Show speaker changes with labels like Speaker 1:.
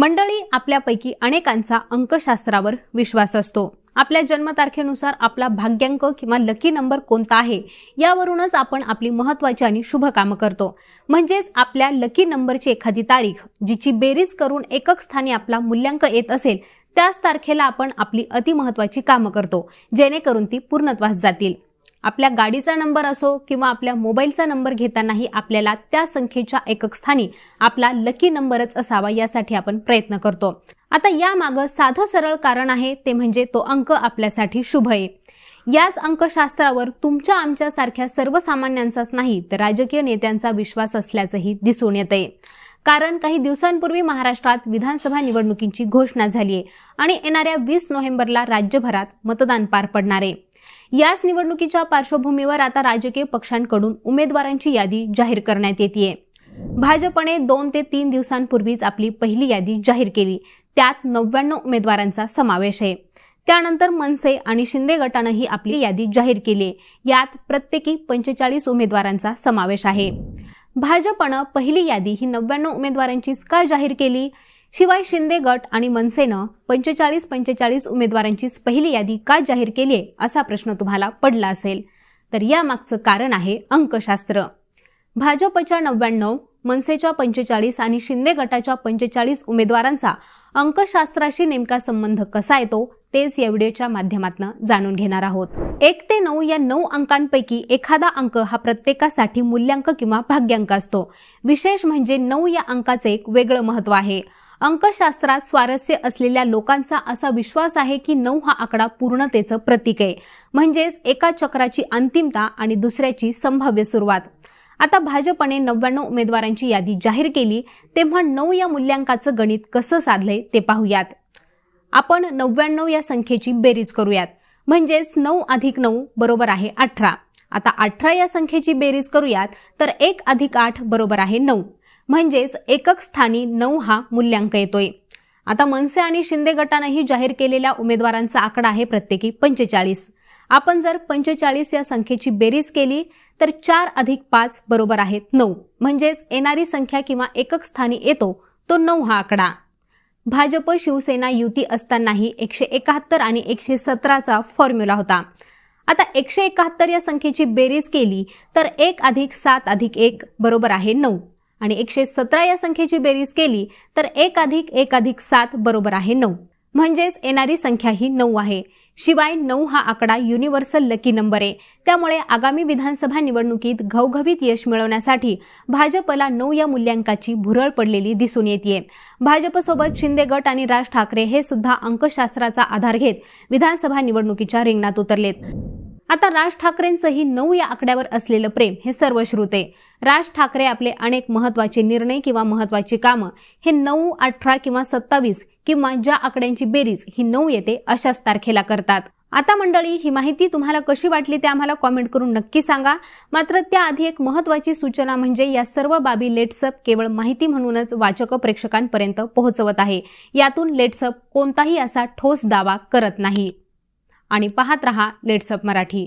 Speaker 1: मंडळी आपल्यापैकी अनेकांचा अंकशास्त्रावर विश्वास असतो आपल्या जन्मतारखेनुसार आपला भाग्यांक किंवा लकी नंबर कोणता आहे यावरूनच आपण आपली महत्वाची आणि शुभ कामं करतो म्हणजेच आपल्या लकी नंबरची एखादी तारीख जिची बेरीज करून एकक स्थानी आपला मूल्यांक येत असेल त्याच तारखेला आपण आपली अतिमहत्वाची कामं करतो जेणेकरून ती पूर्णत्वास जातील आपल्या गाडीचा नंबर असो किंवा आपल्या मोबाईलचा नंबर घेतानाही आपल्याला त्या संख्येच्या एकक स्थानी आपला लकी नंबरच असावा यासाठी आपण प्रयत्न करतो आता यामागं साधं सरळ कारण आहे ते म्हणजे तो अंक आपल्यासाठी शुभ आहे याच अंकशास्त्रावर तुमच्या सारख्या सर्वसामान्यांचाच नाही तर राजकीय नेत्यांचा विश्वास असल्याचंही दिसून आहे कारण काही दिवसांपूर्वी महाराष्ट्रात विधानसभा निवडणुकींची घोषणा झाली आहे आणि येणाऱ्या वीस नोव्हेंबरला राज्यभरात मतदान पार पडणार आहे याच निवडणुकीच्या पार्श्वभूमीवर आता राजकीय पक्षांकडून उमेदवारांची यादी जाहीर करण्यात येते भाजपने दोन ते तीन दिवसांपूर्वीच आपली पहिली यादी जाहीर केली त्यात नव्याण्णव उमेदवारांचा समावेश आहे त्यानंतर मनसे आणि शिंदे गटानंही आपली यादी जाहीर केली यात प्रत्येकी पंचेचाळीस उमेदवारांचा समावेश आहे भाजपनं पहिली यादी ही नव्याण्णव उमेदवारांचीच का जाहीर केली शिवाय शिंदे गट आणि मनसेनं पंचेचाळीस पंचेचाळीस उमेदवारांचीच पहिली यादी का जाहीर केली आहे असा प्रश्न तुम्हाला पडला असेल तर यामागचं कारण आहे अंकशास्त्र भाजपच्या नव्याण्णव मनसेच्या पंचेचाळीस आणि शिंदे गटाच्या पंचेचाळीस उमेदवारांचा अंकशास्त्राशी नेमका संबंध कसा येतो तेच या व्हिडिओच्या माध्यमातून जाणून घेणार आहोत एक ते नऊ या नऊ अंकांपैकी एखादा अंक हा प्रत्येकासाठी मूल्यांक किंवा भाग्यांक असतो विशेष म्हणजे नऊ या अंकाचे एक वेगळं महत्व आहे अंकशास्त्रात स्वारस्य असलेल्या लोकांचा असा विश्वास आहे की नऊ हा आकडा पूर्णतेचं प्रतीक आहे म्हणजेच एका चक्राची अंतिमता आणि दुसऱ्याची संभाव्य सुरुवात आता भाजपने नव्याण्णव उमेदवारांची यादी जाहीर केली तेव्हा नऊ या मूल्यांकाचं गणित कसं साधलंय ते पाहूयात आपण नव्याण्णव या संख्येची बेरीज करूयात म्हणजेच नऊ अधिक नऊ बरोबर आहे अठरा आता अठरा या संख्येची बेरीज करूयात तर एक अधिक आठ बरोबर आहे नऊ म्हणजेच एकक स्थानी नऊ हा मूल्यांक येतोय आता मनसे आणि शिंदे गटानंही जाहीर केलेल्या उमेदवारांचा आकडा आहे प्रत्येकी पंचेचाळीस आपण जर पंचेचाळीस या संख्येची बेरीज केली तर चार अधिक पाच बरोबर आहेत नऊ म्हणजेच येणारी संख्या किंवा एकक स्थानी येतो तो नऊ हा आकडा भाजप शिवसेना युती असतानाही एकशे एकाहत्तर आणि एकशे सतराचा फॉर्म्युला होता आता एकशे एकाहत्तर या संख्येची बेरीज केली तर एक अधिक सात अधिक एक बरोबर आहे नऊ आणि एकशे सतरा या संख्येची बेरीज केली तर एक अधिक एक अधिक सात बरोबर आहे नऊ म्हणजेच येणारी संख्या ही नऊ आहे शिवाय नऊ हा आकडा युनिव्हर्सल लकी नंबर आहे त्यामुळे आगामी विधानसभा निवडणुकीत घवघवीत यश मिळवण्यासाठी भाजपला नऊ या मूल्यांकाची भुरळ पडलेली दिसून येते भाजपसोबत शिंदे गट आणि राज ठाकरे हे सुद्धा अंकशास्त्राचा आधार घेत विधानसभा निवडणुकीच्या रिंगणात उतरलेत आता राज ठाकरेंचंही नऊ या आकड्यावर असलेलं प्रेम हे सर्व श्रुते राज ठाकरे आपले अनेक महत्वाचे निर्णय किंवा महत्वाची कामं हे नऊ अठरा किंवा सत्तावीस किंवा ज्या आकड्यांची बेरीज ही नऊ येते अशाच तारखेला करतात आता मंडळी ही माहिती तुम्हाला कशी वाटली ते आम्हाला कॉमेंट करून नक्की सांगा मात्र त्याआधी एक महत्वाची सूचना म्हणजे या सर्व बाबी लेट्सअप केवळ माहिती म्हणूनच वाचक प्रेक्षकांपर्यंत पोहोचवत आहे यातून लेट्सअप कोणताही असा ठोस दावा करत नाही आणि पाहत रहा लेट्सअप मराठी